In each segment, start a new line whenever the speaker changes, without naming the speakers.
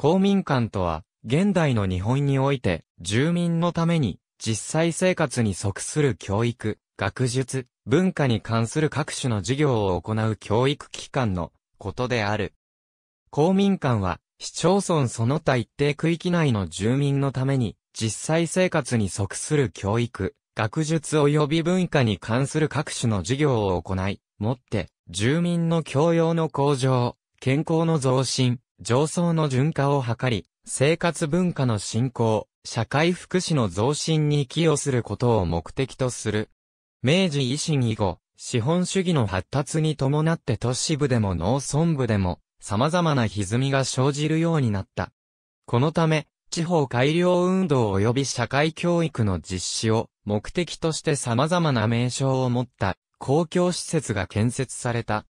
公民館とは、現代の日本において、住民のために、実際生活に即する教育、学術、文化に関する各種の事業を行う教育機関のことである。公民館は、市町村その他一定区域内の住民のために、実際生活に即する教育、学術及び文化に関する各種の事業を行い、もって、住民の教養の向上、健康の増進、上層の順化を図り、生活文化の振興、社会福祉の増進に寄与することを目的とする。明治維新以後、資本主義の発達に伴って都市部でも農村部でも、様々な歪みが生じるようになった。このため、地方改良運動及び社会教育の実施を目的として様々な名称を持った公共施設が建設された。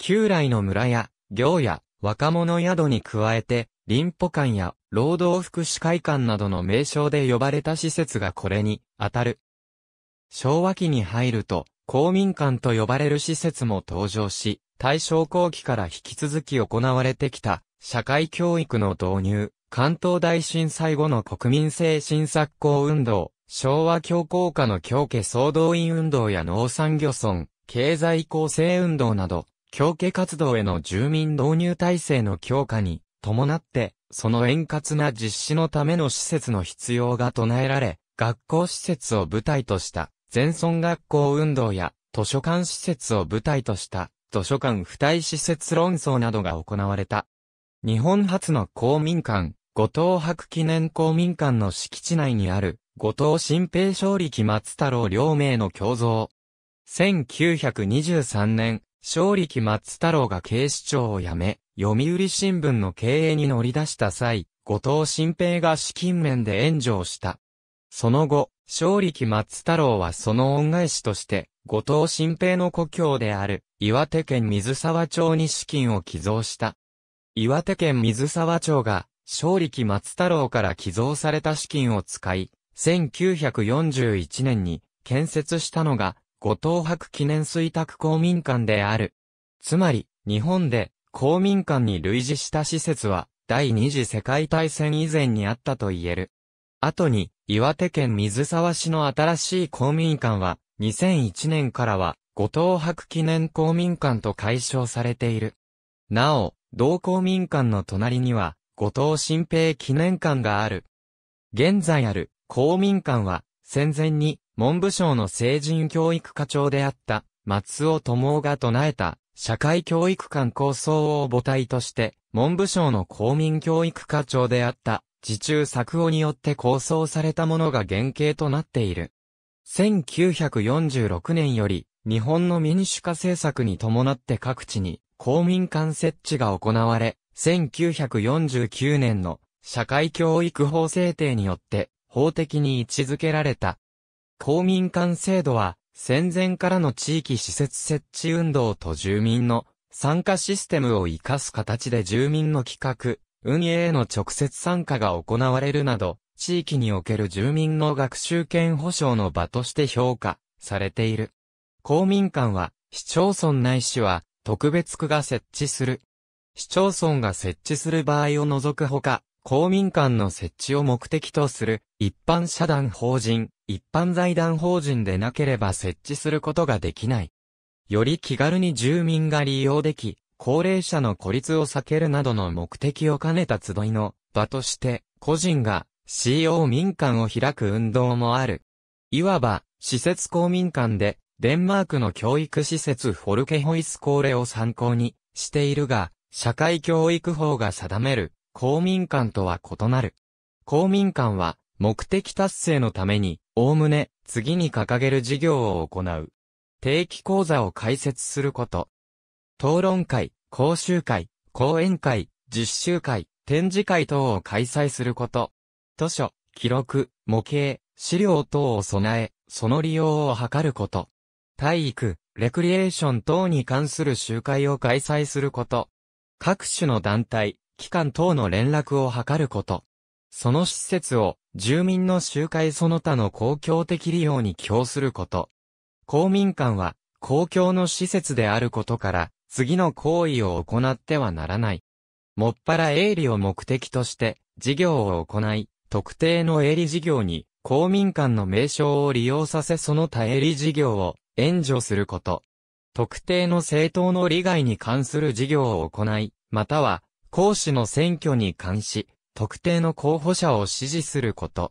旧来の村や、行や、若者宿に加えて、林保館や労働福祉会館などの名称で呼ばれた施設がこれに当たる。昭和期に入ると、公民館と呼ばれる施設も登場し、大正後期から引き続き行われてきた社会教育の導入、関東大震災後の国民性新作校運動、昭和教皇下の教家総動員運動や農産漁村、経済構成運動など、教家活動への住民導入体制の強化に伴って、その円滑な実施のための施設の必要が唱えられ、学校施設を舞台とした全村学校運動や図書館施設を舞台とした図書館付帯施設論争などが行われた。日本初の公民館、五島博記念公民館の敷地内にある、五島新平勝力松太郎両名の共造。1923年、正力松太郎が警視庁を辞め、読売新聞の経営に乗り出した際、後藤新平が資金面で援助をした。その後、正力松太郎はその恩返しとして、後藤新平の故郷である、岩手県水沢町に資金を寄贈した。岩手県水沢町が、正力松太郎から寄贈された資金を使い、1941年に建設したのが、五島博記念水卓公民館である。つまり、日本で公民館に類似した施設は、第二次世界大戦以前にあったと言える。後に、岩手県水沢市の新しい公民館は、2001年からは、五島博記念公民館と解消されている。なお、同公民館の隣には、五島新平記念館がある。現在ある公民館は、戦前に文部省の成人教育課長であった松尾智夫が唱えた社会教育館構想を母体として、文部省の公民教育課長であった自中作夫によって構想されたものが原型となっている。1946年より、日本の民主化政策に伴って各地に公民館設置が行われ、1949年の社会教育法制定によって法的に位置づけられた公民館制度は、戦前からの地域施設設置運動と住民の参加システムを活かす形で住民の企画、運営への直接参加が行われるなど、地域における住民の学習権保障の場として評価されている。公民館は、市町村ないしは、特別区が設置する。市町村が設置する場合を除くほか、公民館の設置を目的とする一般社団法人、一般財団法人でなければ設置することができない。より気軽に住民が利用でき、高齢者の孤立を避けるなどの目的を兼ねた集いの場として、個人が CO 民間を開く運動もある。いわば、施設公民館で、デンマークの教育施設フォルケホイスコーレを参考にしているが、社会教育法が定める公民館とは異なる。公民館は、目的達成のために、おおむね、次に掲げる事業を行う。定期講座を開設すること。討論会、講習会、講演会、実習会、展示会等を開催すること。図書、記録、模型、資料等を備え、その利用を図ること。体育、レクリエーション等に関する集会を開催すること。各種の団体、機関等の連絡を図ること。その施設を住民の集会その他の公共的利用に供すること。公民館は公共の施設であることから、次の行為を行ってはならない。もっぱら営利を目的として、事業を行い、特定の営利事業に、公民館の名称を利用させその他営利事業を援助すること。特定の政党の利害に関する事業を行い、または講師の選挙に関し、特定の候補者を支持すること。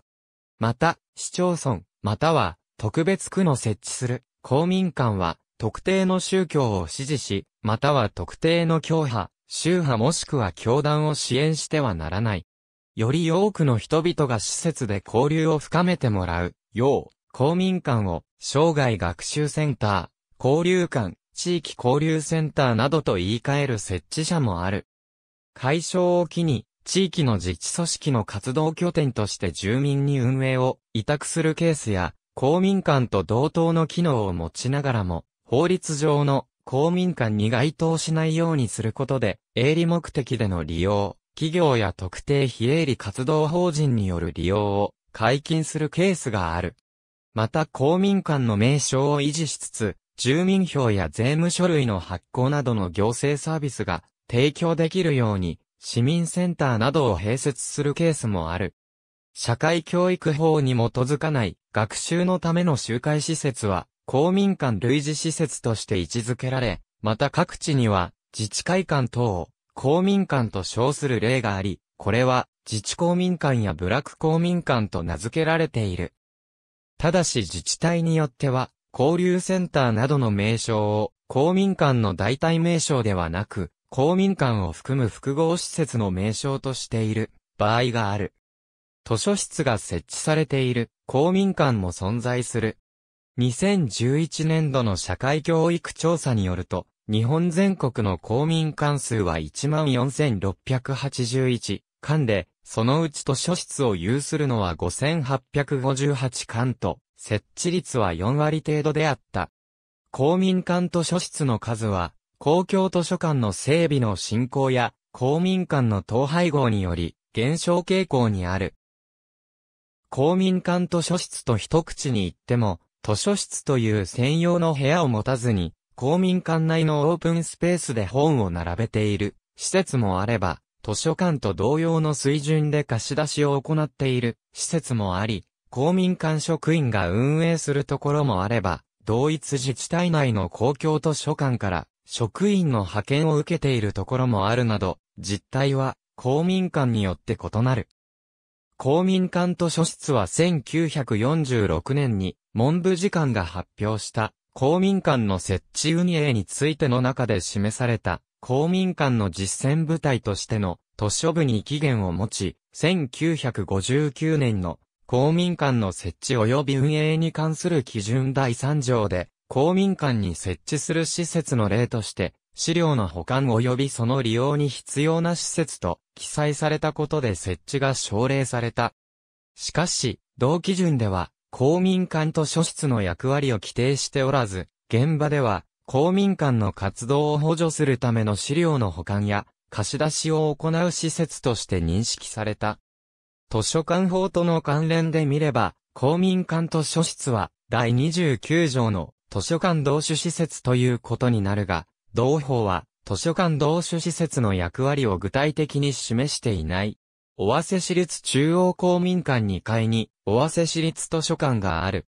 また、市町村、または、特別区の設置する公民館は、特定の宗教を支持し、または特定の教派、宗派もしくは教団を支援してはならない。より多くの人々が施設で交流を深めてもらう、よう、公民館を、生涯学習センター、交流館、地域交流センターなどと言い換える設置者もある。解消を機に、地域の自治組織の活動拠点として住民に運営を委託するケースや、公民館と同等の機能を持ちながらも、法律上の公民館に該当しないようにすることで、営利目的での利用、企業や特定非営利活動法人による利用を解禁するケースがある。また公民館の名称を維持しつつ、住民票や税務書類の発行などの行政サービスが提供できるように、市民センターなどを併設するケースもある。社会教育法に基づかない学習のための集会施設は公民館類似施設として位置づけられ、また各地には自治会館等を公民館と称する例があり、これは自治公民館や部落公民館と名付けられている。ただし自治体によっては交流センターなどの名称を公民館の代替名称ではなく公民館を含む複合施設の名称としている場合がある。図書室が設置されている公民館も存在する。2011年度の社会教育調査によると、日本全国の公民館数は14,681館で、そのうち図書室を有するのは5,858館と、設置率は4割程度であった。公民館図書室の数は、公共図書館の整備の振興や公民館の統廃合により減少傾向にある。公民館図書室と一口に言っても、図書室という専用の部屋を持たずに、公民館内のオープンスペースで本を並べている施設もあれば、図書館と同様の水準で貸し出しを行っている施設もあり、公民館職員が運営するところもあれば、同一自治体内の公共図書館から職員の派遣を受けているところもあるなど、実態は公民館によって異なる。公民館図書室は1946年に文部次官が発表した公民館の設置運営についての中で示された公民館の実践部隊としての図書部に期限を持ち、1959年の公民館の設置及び運営に関する基準第3条で公民館に設置する施設の例として、資料の保管及びその利用に必要な施設と記載されたことで設置が奨励された。しかし、同基準では、公民館と書室の役割を規定しておらず、現場では、公民館の活動を補助するための資料の保管や、貸し出しを行う施設として認識された。図書館法との関連で見れば、公民館と書室は、第29条の図書館同種施設ということになるが、同法は図書館同種施設の役割を具体的に示していない。尾鷲市立中央公民館2階に尾鷲市立図書館がある。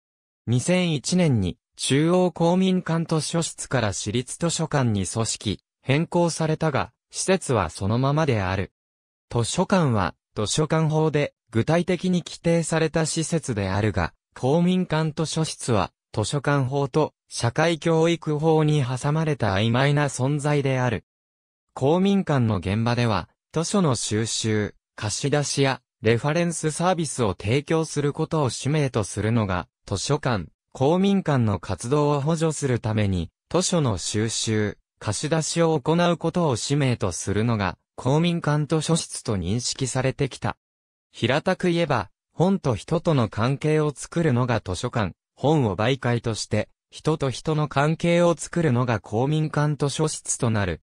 2001年に中央公民館図書室から市立図書館に組織、変更されたが、施設はそのままである。図書館は図書館法で具体的に規定された施設であるが、公民館図書室は図書館法と社会教育法に挟まれた曖昧な存在である。公民館の現場では、図書の収集、貸し出しやレファレンスサービスを提供することを使命とするのが、図書館、公民館の活動を補助するために、図書の収集、貸し出しを行うことを使命とするのが、公民館図書室と認識されてきた。平たく言えば、本と人との関係を作るのが図書館、本を媒介として、人と人の関係を作るのが公民館図書室となる。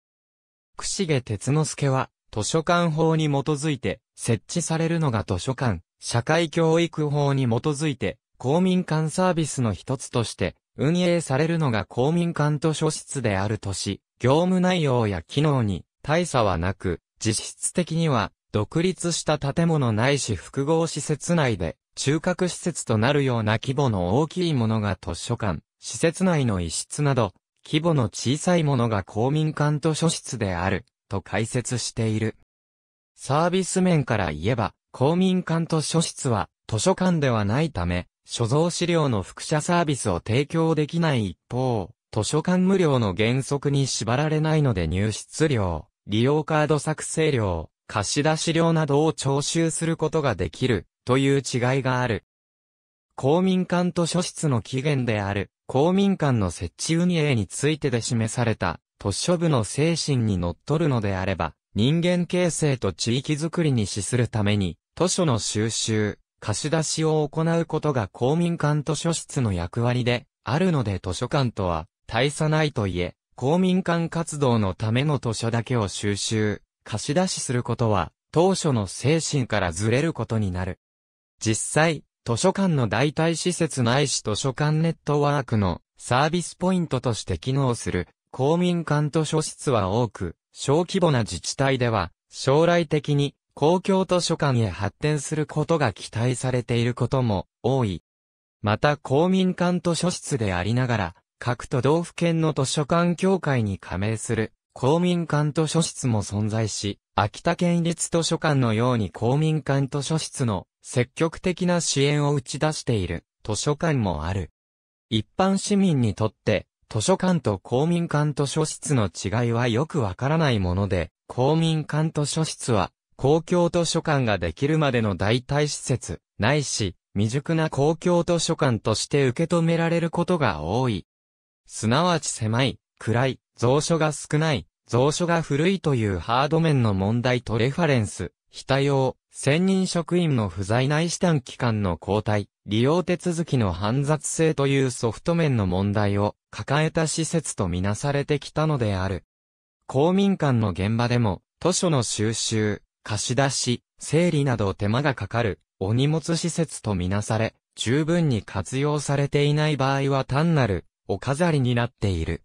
し毛哲之助は、図書館法に基づいて、設置されるのが図書館、社会教育法に基づいて、公民館サービスの一つとして、運営されるのが公民館図書室であるとし、業務内容や機能に大差はなく、実質的には独立した建物ないし複合施設内で、中核施設となるような規模の大きいものが図書館、施設内の一室など、規模の小さいものが公民館図書室である、と解説している。サービス面から言えば、公民館図書室は、図書館ではないため、所蔵資料の複写サービスを提供できない一方、図書館無料の原則に縛られないので入室料、利用カード作成料、貸出料などを徴収することができる、という違いがある。公民館図書室の起源である、公民館の設置運営についてで示された、図書部の精神に則っるのであれば、人間形成と地域づくりに資するために、図書の収集、貸し出しを行うことが公民館図書室の役割で、あるので図書館とは、大差ないといえ、公民館活動のための図書だけを収集、貸し出しすることは、当初の精神からずれることになる。実際、図書館の代替施設ないし図書館ネットワークのサービスポイントとして機能する公民館図書室は多く、小規模な自治体では将来的に公共図書館へ発展することが期待されていることも多い。また公民館図書室でありながら、各都道府県の図書館協会に加盟する公民館図書室も存在し、秋田県立図書館のように公民館図書室の積極的な支援を打ち出している図書館もある。一般市民にとって図書館と公民館図書室の違いはよくわからないもので、公民館図書室は公共図書館ができるまでの代替施設、ないし、未熟な公共図書館として受け止められることが多い。すなわち狭い、暗い、蔵書が少ない、蔵書が古いというハード面の問題とレファレンス、非対応、専任職員の不在内視探機関の交代、利用手続きの煩雑性というソフト面の問題を抱えた施設とみなされてきたのである。公民館の現場でも、図書の収集、貸し出し、整理など手間がかかる、お荷物施設とみなされ、十分に活用されていない場合は単なる、お飾りになっている。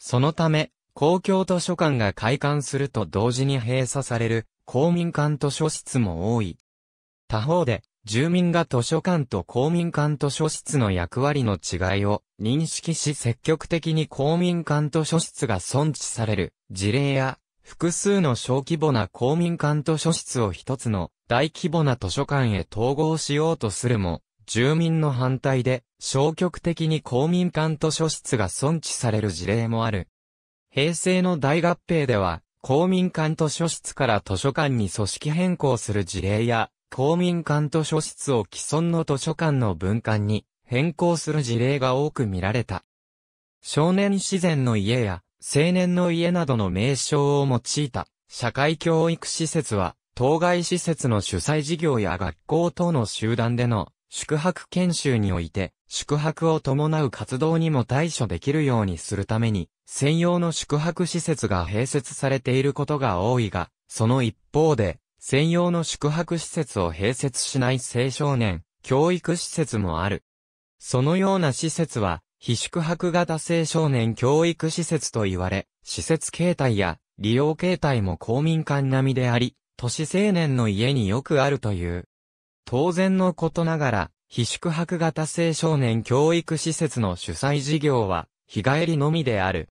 そのため、公共図書館が開館すると同時に閉鎖される公民館図書室も多い。他方で、住民が図書館と公民館図書室の役割の違いを認識し積極的に公民館図書室が存置される事例や、複数の小規模な公民館図書室を一つの大規模な図書館へ統合しようとするも、住民の反対で消極的に公民館図書室が存置される事例もある。平成の大合併では、公民館図書室から図書館に組織変更する事例や、公民館図書室を既存の図書館の文館に変更する事例が多く見られた。少年自然の家や青年の家などの名称を用いた社会教育施設は、当該施設の主催事業や学校等の集団での宿泊研修において、宿泊を伴う活動にも対処できるようにするために、専用の宿泊施設が併設されていることが多いが、その一方で、専用の宿泊施設を併設しない青少年、教育施設もある。そのような施設は、非宿泊型青少年教育施設と言われ、施設形態や利用形態も公民館並みであり、都市青年の家によくあるという。当然のことながら、非宿泊型青少年教育施設の主催事業は、日帰りのみである。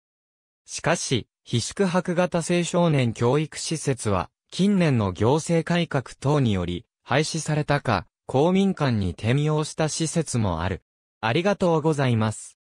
しかし、非宿泊型青少年教育施設は、近年の行政改革等により、廃止されたか、公民館に転用した施設もある。ありがとうございます。